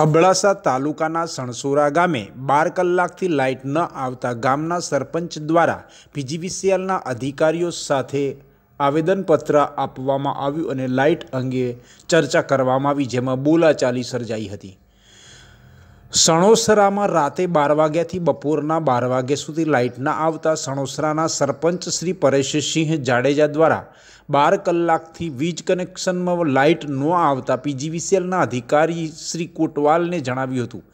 અબડાસા તાલુકાના સણસોરા ગામે બાર કલાકથી લાઇટ ન આવતા ગામના સરપંચ દ્વારા પીજીવીસીએલના અધિકારીઓ સાથે આવેદનપત્ર આપવામાં આવ્યું અને લાઇટ અંગે ચર્ચા કરવામાં આવી જેમાં બોલાચાલી સર્જાઈ હતી સણોસરામાં રાતે બાર વાગ્યાથી બપોરના બાર વાગ્યા સુધી લાઇટ ના આવતા સણોસરાના સરપંચ શ્રી પરેશસિંહ જાડેજા દ્વારા બાર કલાકથી વીજ કનેક્શનમાં લાઇટ ન આવતા પીજીવીસીએલના અધિકારી શ્રી કોટવાલને જણાવ્યું હતું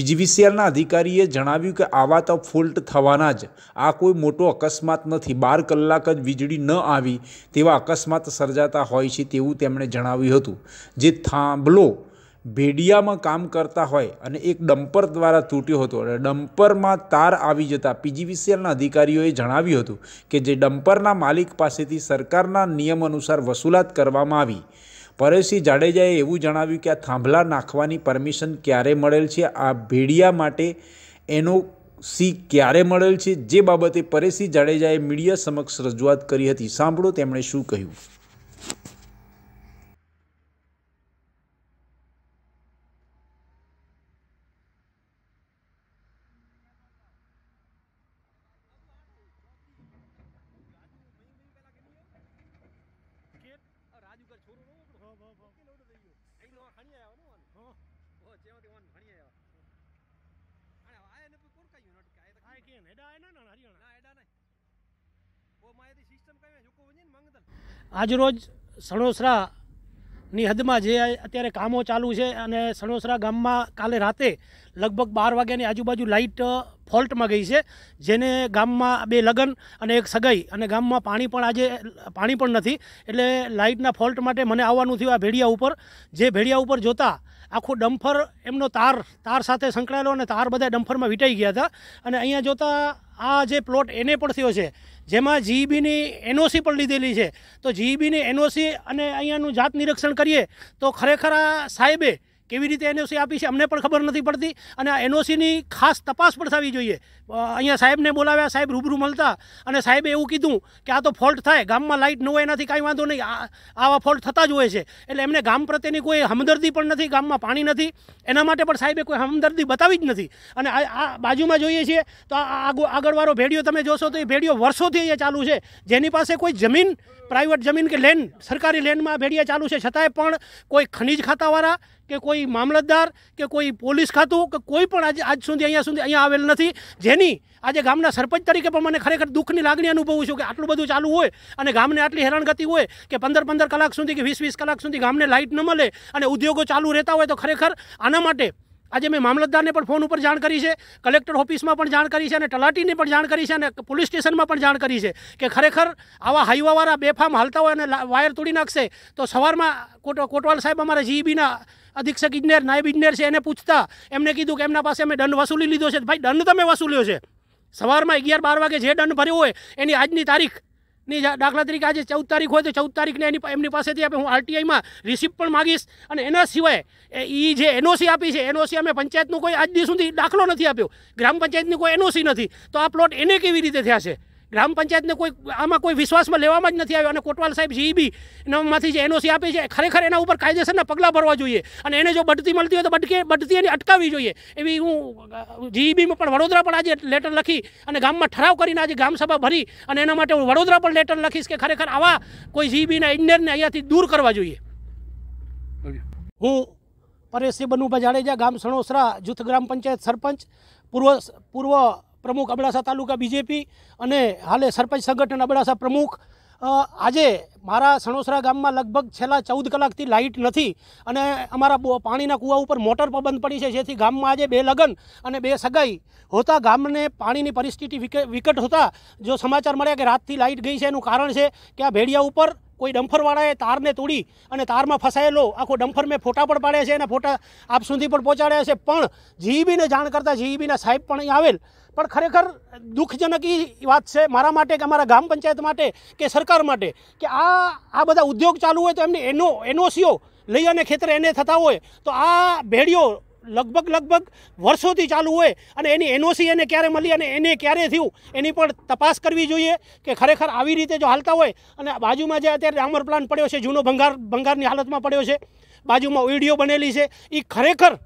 પીજીવીસીએલના અધિકારીએ જણાવ્યું કે આવા તો ફોલ્ટ થવાના જ આ કોઈ મોટો અકસ્માત નથી બાર કલાક જ વીજળી ન આવી તેવા અકસ્માત સર્જાતા હોય છે તેવું તેમણે જણાવ્યું હતું જે થાંભલો ભેડિયામાં કામ કરતા હોય અને એક ડમ્પર દ્વારા તૂટ્યો હતો અને ડમ્પરમાં તાર આવી જતા પીજીવીસીએલના અધિકારીઓએ જણાવ્યું હતું કે જે ડમ્પરના માલિક પાસેથી સરકારના નિયમ અનુસાર વસૂલાત કરવામાં આવી પરેશસિંહ જાડેજાએ એવું જણાવ્યું કે આ થાંભલા નાખવાની પરમિશન ક્યારે મળેલ છે આ ભેડિયા માટે એનો સી ક્યારે મળેલ છે જે બાબતે પરેશસિંહ જાડેજાએ મીડિયા સમક્ષ રજૂઆત કરી હતી સાંભળો તેમણે શું કહ્યું છોરું નો ઉપડો હા હા હા કિલો થઈ ગયો અહીં નો ખણી આવ્યો નો હા ઓ ચેવડી ઓન ખણી આવ્યો અને આય ને કોણ કાયું નટ કાય તો કાય કે ને એડા આય ના હરિયાણા ના એડા નહીં આજરોજ સણોસરા ની હદમાં જે આત્યારે કામો ચાલુ છે અને સણોસરા ગામમાં કાલે રાતે લગભગ 12 વાગ્યાની આજુબાજુ લાઈટ ફોલ્ટમાં ગઈ છે જેને ગામમાં બે લગન અને એક સગાઈ અને ગામમાં પાણી પણ આજે પાણી પણ નથી એટલે લાઈટના ફોલ્ટ માટે મને આવવાનું થયું આ ભેડિયા ઉપર જે ભેડિયા ઉપર જોતા આખો ડમ્પર એમનો તાર તાર સાથે સંકરાયલો અને તાર બધે ડમ્પરમાં વિટાઈ ગયા હતા અને અહીંયા જોતા આ જે પ્લોટ એને પણ થયો છે જેમાં જીઈબીની એનઓસી પણ લીધેલી છે તો જીઈબીની એનઓસી અને અહીંયાનું જાત નિરીક્ષણ કરીએ તો ખરેખર આ સાહેબે કેવી રીતે એનઓસી આપી છે અમને પણ ખબર નથી પડતી અને આ એનઓસીની ખાસ તપાસ પણ થવી જોઈએ અહીંયા સાહેબને બોલાવ્યા સાહેબ રૂબરૂ મળતા અને સાહેબે એવું કીધું કે આ તો ફોલ્ટ થાય ગામમાં લાઇટ ન હોય એનાથી કાંઈ વાંધો નહીં આવા ફોલ્ટ થતા જ હોય છે એટલે એમને ગામ પ્રત્યેની કોઈ હમદર્દી પણ નથી ગામમાં પાણી નથી એના માટે પણ સાહેબે કોઈ હમદર્દી બતાવી જ નથી અને આ બાજુમાં જોઈએ છીએ તો આ આગળવાળો ભેડિયો તમે જોશો તો એ ભેડિયો વર્ષોથી અહીંયા ચાલુ છે જેની પાસે કોઈ જમીન પ્રાઇવેટ જમીન કે લેન્ડ સરકારી લેન્ડમાં ભેડિયા ચાલુ છે છતાંય પણ કોઈ ખનીજ ખાતાવાળા કે કોઈ મામલતદાર કે કોઈ પોલીસ ખાતું કે કોઈ પણ આજે આજ સુધી અહીંયા સુધી અહીંયા આવેલ નથી જેની આજે ગામના સરપંચ તરીકે પણ મને ખરેખર દુઃખની લાગણી અનુભવું છું કે આટલું બધું ચાલુ હોય અને ગામને આટલી હેરાનગતિ હોય કે 15 15 કલાક સુધી કે 20 20 કલાક સુધી ગામને લાઈટ ન મળે અને ઉદ્યોગો ચાલુ રહેતા હોય તો ખરેખર આના માટે આજે મે મામલતદારને પણ ફોન ઉપર જાણ કરી છે કલેક્ટર ઓફિસમાં પણ જાણ કરી છે અને તલાટીની પણ જાણ કરી છે અને પોલીસ સ્ટેશનમાં પણ જાણ કરી છે કે ખરેખર આવા હાયવાવારા બેફામ હાલતા હોય અને વાયર તોડી નાખશે તો સવારમાં કોટવાલ સાહેબ અમારે જીબીના અધિક્ષક ઇજનેર નાયબ ઇજનેર છે એને પૂછતા એમને કીધું કે એમના પાસે અમે દંડ વસૂલી લીધો છે ભાઈ દંડ તમે વસૂલ્યો છે સવારમાં અગિયાર બાર વાગે જે દંડ ભર્યો હોય એની આજની તારીખની દાખલા તરીકે આજે ચૌદ તારીખ હોય તો ચૌદ તારીખને એની એમની પાસેથી આપણે હું આરટીઆઈમાં રિસિપ્ટ પણ માગીશ અને એના સિવાય એ જે એનઓસી આપી છે એનઓસી અમે પંચાયતનું કોઈ આજ દિવસ સુધી દાખલો નથી આપ્યો ગ્રામ પંચાયતની કોઈ એનઓસી નથી તો આ પ્લોટ એને કેવી રીતે થયા છે ગ્રામ પંચાયતને કોઈ આમાં કોઈ વિશ્વાસમાં લેવામાં જ નથી આવ્યો અને કોટવાલ સાહેબ જીબી એનામાંથી જે એનઓસી આપી છે ખરેખર એના ઉપર કાયદેસરના પગલાં ભરવા જોઈએ અને એને જો બઢતી મળતી હોય તો બટકે બઢતી એની અટકાવવી જોઈએ એવી હું જીઈબીમાં પણ વડોદરા પણ આજે લેટર લખી અને ગામમાં ઠરાવ કરીને આજે ગામસભા ભરી અને એના માટે હું વડોદરા પણ લેટર લખીશ કે ખરેખર આવા કોઈ જીઈબીના ઇજનેરને અહીંયાથી દૂર કરવા જોઈએ હું પરેશસિંહ બનુભા જાડેજા ગામ સણોસરા જૂથ ગ્રામ પંચાયત સરપંચ પૂર્વ પૂર્વ પ્રમુખ અભળાસા તાલુકા બીજેપી અને હાલે સરપંચ સંગઠન અભળાસા પ્રમુખ આજે મારા સણોસરા ગામમાં લગભગ છેલ્લા 14 કલાકથી લાઈટ નથી અને અમારું પાણીના કૂવા ઉપર મોટર બંધ પડી છે જેથી ગામમાં આજે બે લગ્ન અને બે સગાઈ હોતા ગામને પાણીની પરિસ્થિતિ વિકટ હતો જો સમાચાર મળ્યા કે રાતથી લાઈટ ગઈ છે એનું કારણ છે કે આ ભેડિયા ઉપર કોઈ ડમ્પર વાળાએ તારને તોડી અને તારમાં ફસાયેલો આખો ડમ્પર મે ફટાફટ પડ્યા છે અને ફટા આપ સુધી પર પહોંચાડ્યા છે પણ જીઈબીને જાણ કરતા જીઈબીના સાહેબ પણ એ આવેલ પણ ખરેખર દુઃખદનકી વાત છે મારા માટે કે અમારા ગામ પંચાયત માટે કે સરકાર માટે કે આ આ બધા ઉદ્યોગ ચાલુ હોય તો એમને એનો એનો시오 લઈ અને ક્ષેત્ર એને થતા હોય તો આ ભેડિયો લગભગ લગભગ વર્ષોથી ચાલુ હોય અને એની એનઓસી એને ક્યારે મળી અને એને ક્યારે થયું એની પર તપાસ કરવી જોઈએ કે ખરેખર આવી રીતે જો હાલતા હોય અને बाजूમાં જે અત્યારે રામર પ્લાન પડ્યો છે જૂનો બંગાર બંગારની હાલતમાં પડ્યો છે बाजूમાં વિડિયો બનેલી છે ઈ ખરેખર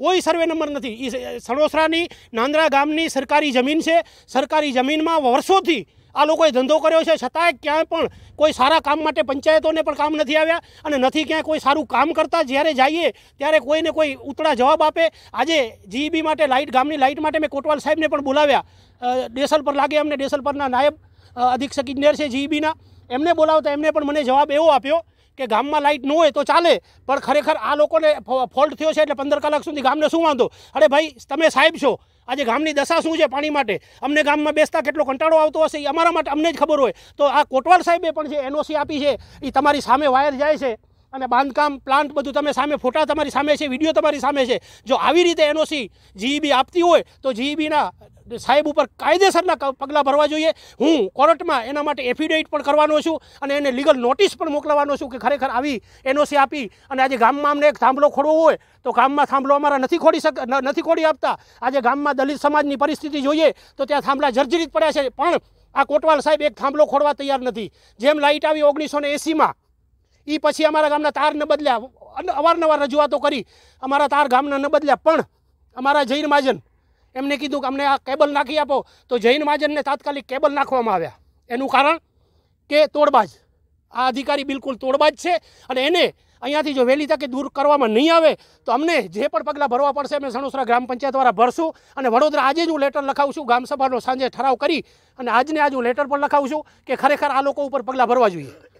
કોઈ સર્વે નંબર નથી ઈ સરોસરાની નાંદરા ગામની સરકારી જમીન છે સરકારી જમીનમાં વર્ષોથી આ લોકોએ ધંધો કર્યો છે સતાય કે પણ કોઈ સારા કામ માટે પંચાયતોને પણ કામ નથી આવ્યા અને નથી કે કોઈ સારું કામ કરતા જ્યારે જોઈએ ત્યારે કોઈને કોઈ ઉતડા જવાબ આપે આજે જીઈબી માટે લાઈટ ગામની લાઈટ માટે મે કોટવાલ સાહેબને પણ બોલાવ્યા ડીઝલ પર લાગે અમને ડીઝલ પરના નાયબ અધિક્ષક ઈજનેર છે જીઈબીના એમને બોલાવતા એમને પણ મને જવાબ એવો આપ્યો કે ગામમાં લાઈટ ન હોય તો ચાલે પણ ખરેખર આ લોકોને ફોલ્ડ થયો છે એટલે 15 કલાક સુધી ગામને સુવાંતો અરે ભાઈ તમે સાહેબ છો આજે ગામની दशा શું છે પાણી માટે અમને ગામમાં બેસતા કેટલો કંટાળો આવતો હશે એ અમારા માટે અમને જ ખબર હોય તો આ કોટવાલ સાહેબે પણ છે એનઓસી આપી છે એ તમારી સામે વાયર જાય છે અને બાંધકામ પ્લાન્ટ બધું તમે સામે ફોટા તમારી સામે છે વિડિયો તમારી સામે છે જો આવી રીતે એનઓસી જીઈબી આપતી હોય તો જીઈબી ના જે સાહેબ ઉપર કાયદેસરના પગલા ભરવા જોઈએ હું કોરટમાં એના માટે એફિડેઈટ પણ કરવાનો છું અને એને લીગલ નોટિસ પણ મોકલવાનો છું કે ખરેખર આવી એનઓસી આપી અને આ જે ગામમાં અમને એક થામલો ખોડવો હોય તો ગામમાં થામલો અમાર નથી ખોડી શકે નથી ખોડી આપતા આ જે ગામમાં દલિત સમાજની પરિસ્થિતિ જોઈએ તો ત્યાં થામલા જર્જરિત પડ્યા છે પણ આ કોટવાલ સાહેબ એક થામલો ખોડવા તૈયાર નથી જેમ લાઈટ આવી 1980 માં ઈ પછી અમારા ગામના તારને બદલ્યા અવારનવાર રજીવાતો કરી અમારા તાર ગામના ન બદલ્યા પણ અમારા જૈન માજન એમણે કીધું કે અમને આ કેબલ નાખી આપો તો જૈન માજન ને તાત્કાલિક કેબલ નાખવામાં આવ્યા એનું કારણ કે તોડબાજ આ અધિકારી બિલકુલ તોડબાજ છે અને એને અહીંયાથી જો વેલી તકે દૂર કરવામાં નહીં આવે તો અમને જે પણ પગલા ભરવા પડશે મેં સણોસરા ગ્રામ પંચાયત દ્વારા ભરશું અને વડોદરા આજે જ હું લેટર લખાવું છું ગામ સભાનો સાંજે ઠરાવ કરી અને આજને આજ હું લેટર પર લખાવું છું કે ખરેખર આ લોકો ઉપર પગલા ભરવા જોઈએ